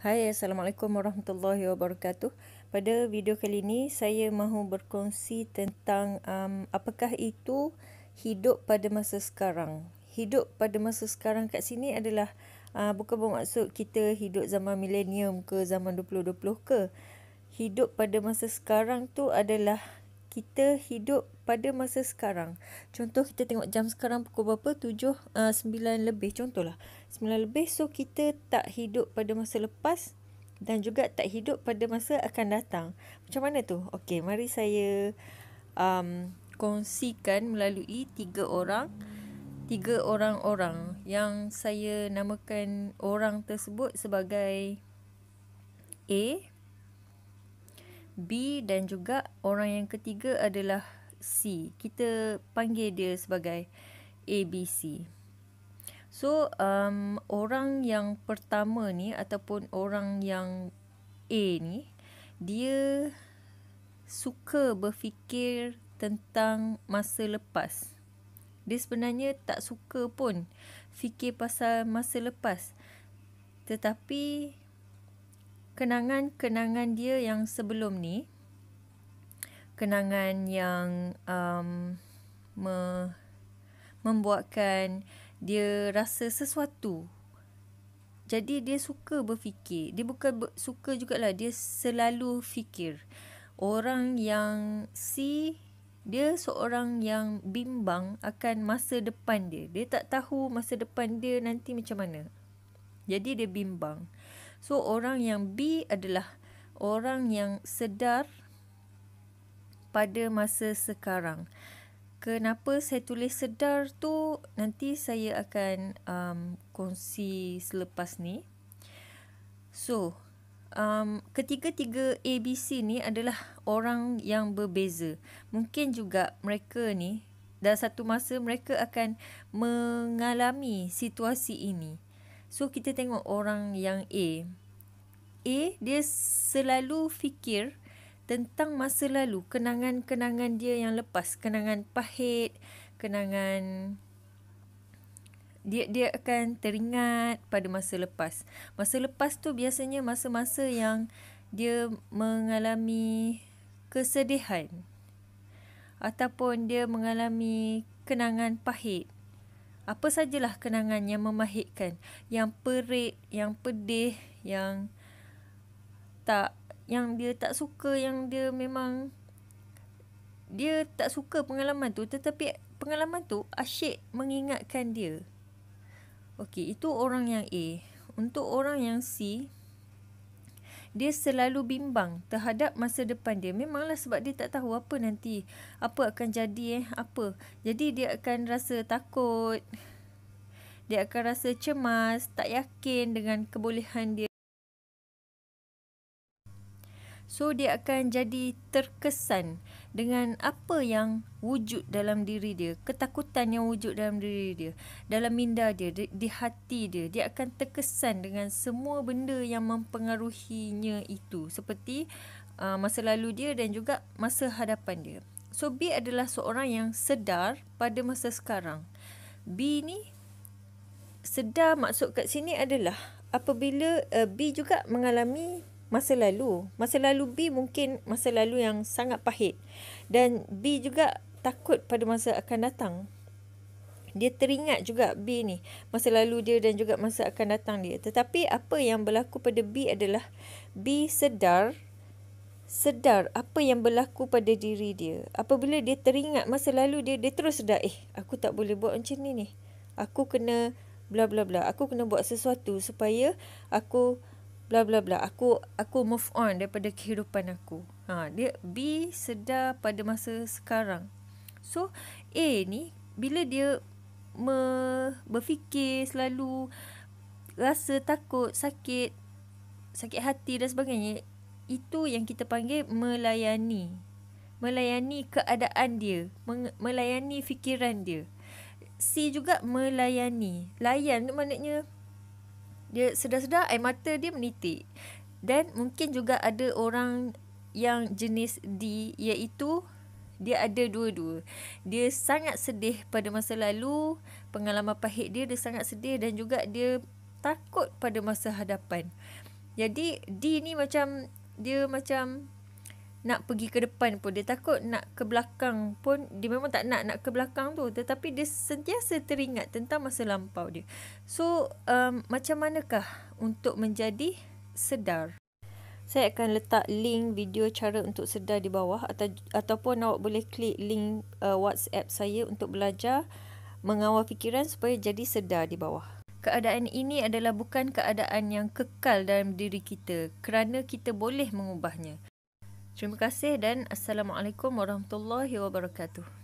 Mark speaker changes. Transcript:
Speaker 1: Hai Assalamualaikum Warahmatullahi Wabarakatuh Pada video kali ini saya mahu berkongsi tentang um, apakah itu hidup pada masa sekarang Hidup pada masa sekarang kat sini adalah uh, bukan bermaksud kita hidup zaman milenium ke zaman 2020 ke Hidup pada masa sekarang tu adalah kita hidup pada masa sekarang. Contoh kita tengok jam sekarang pukul berapa? 7 uh, 9 lebih contohlah. 9 lebih so kita tak hidup pada masa lepas dan juga tak hidup pada masa akan datang. Macam mana tu? Okey, mari saya um kongsikan melalui tiga orang tiga orang-orang yang saya namakan orang tersebut sebagai A B dan juga orang yang ketiga adalah C. Kita panggil dia sebagai A, B, C. So, um, orang yang pertama ni ataupun orang yang A ni, dia suka berfikir tentang masa lepas. Dia sebenarnya tak suka pun fikir pasal masa lepas. Tetapi kenangan-kenangan dia yang sebelum ni kenangan yang um, me, membuatkan dia rasa sesuatu jadi dia suka berfikir dia bukan ber, suka jugalah dia selalu fikir orang yang si dia seorang yang bimbang akan masa depan dia dia tak tahu masa depan dia nanti macam mana jadi dia bimbang So orang yang B adalah orang yang sedar pada masa sekarang. Kenapa saya tulis sedar tu nanti saya akan um, kongsi selepas ni. So um, ketiga-tiga ABC ni adalah orang yang berbeza. Mungkin juga mereka ni dalam satu masa mereka akan mengalami situasi ini. So kita tengok orang yang A. A dia selalu fikir tentang masa lalu, kenangan-kenangan dia yang lepas, kenangan pahit, kenangan dia dia akan teringat pada masa lepas. Masa lepas tu biasanya masa-masa yang dia mengalami kesedihan ataupun dia mengalami kenangan pahit apa sajalah kenangan yang memahitkan yang perik yang pedih yang tak yang dia tak suka yang dia memang dia tak suka pengalaman tu tetapi pengalaman tu asyik mengingatkan dia okey itu orang yang A untuk orang yang C dia selalu bimbang terhadap masa depan dia memanglah sebab dia tak tahu apa nanti apa akan jadi eh apa jadi dia akan rasa takut dia akan rasa cemas tak yakin dengan kebolehan dia so dia akan jadi terkesan dengan apa yang wujud dalam diri dia, ketakutan yang wujud dalam diri dia, dalam minda dia, di, di hati dia, dia akan terkesan dengan semua benda yang mempengaruhinya itu seperti uh, masa lalu dia dan juga masa hadapan dia. So B adalah seorang yang sedar pada masa sekarang. B ni sedar maksud kat sini adalah apabila uh, B juga mengalami masa lalu. Masa lalu B mungkin masa lalu yang sangat pahit. Dan B juga takut pada masa akan datang. Dia teringat juga B ni. Masa lalu dia dan juga masa akan datang dia. Tetapi apa yang berlaku pada B adalah B sedar sedar apa yang berlaku pada diri dia. Apabila dia teringat masa lalu dia, dia terus sedar, eh aku tak boleh buat macam ni ni. Aku kena bla bla bla. Aku kena buat sesuatu supaya aku bla bla bla aku aku move on daripada kehidupan aku ha dia B sedar pada masa sekarang so A ni bila dia me, berfikir selalu rasa takut sakit sakit hati dan sebagainya itu yang kita panggil melayani melayani keadaan dia melayani fikiran dia C juga melayani layan tu maknanya dia sedar-sedar air mata dia menitik. Dan mungkin juga ada orang yang jenis D iaitu dia ada dua-dua. Dia sangat sedih pada masa lalu, pengalaman pahit dia dia sangat sedih dan juga dia takut pada masa hadapan. Jadi D ni macam dia macam nak pergi ke depan pun dia takut nak ke belakang pun dia memang tak nak nak ke belakang tu tetapi dia sentiasa teringat tentang masa lampau dia so um, macam manakah untuk menjadi sedar saya akan letak link video cara untuk sedar di bawah atau ataupun awak boleh klik link uh, WhatsApp saya untuk belajar mengawal fikiran supaya jadi sedar di bawah keadaan ini adalah bukan keadaan yang kekal dalam diri kita kerana kita boleh mengubahnya Terima kasih dan Assalamualaikum Warahmatullahi Wabarakatuh.